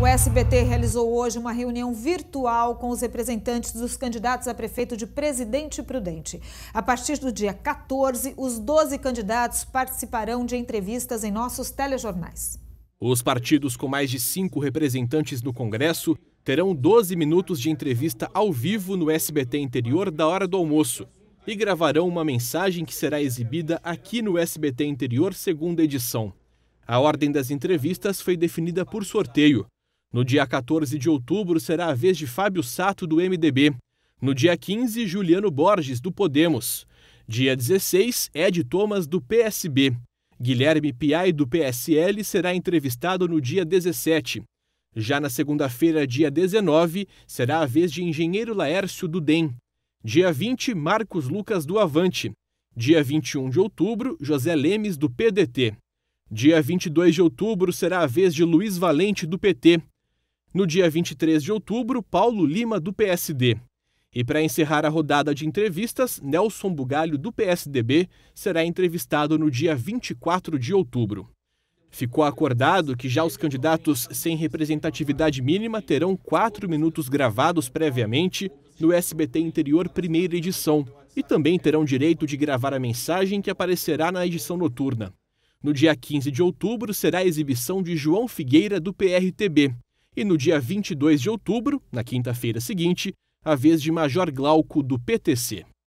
O SBT realizou hoje uma reunião virtual com os representantes dos candidatos a prefeito de Presidente Prudente. A partir do dia 14, os 12 candidatos participarão de entrevistas em nossos telejornais. Os partidos com mais de cinco representantes no Congresso terão 12 minutos de entrevista ao vivo no SBT Interior da hora do almoço e gravarão uma mensagem que será exibida aqui no SBT Interior, segunda edição. A ordem das entrevistas foi definida por sorteio. No dia 14 de outubro será a vez de Fábio Sato, do MDB. No dia 15, Juliano Borges, do Podemos. Dia 16, Ed Thomas, do PSB. Guilherme Piai, do PSL, será entrevistado no dia 17. Já na segunda-feira, dia 19, será a vez de Engenheiro Laércio, do DEM. Dia 20, Marcos Lucas, do Avante. Dia 21 de outubro, José Lemes, do PDT. Dia 22 de outubro será a vez de Luiz Valente, do PT. No dia 23 de outubro, Paulo Lima, do PSD. E para encerrar a rodada de entrevistas, Nelson Bugalho, do PSDB, será entrevistado no dia 24 de outubro. Ficou acordado que já os candidatos sem representatividade mínima terão quatro minutos gravados previamente no SBT Interior Primeira Edição e também terão direito de gravar a mensagem que aparecerá na edição noturna. No dia 15 de outubro será a exibição de João Figueira do PRTB, e no dia 22 de outubro, na quinta-feira seguinte, a vez de Major Glauco do PTC.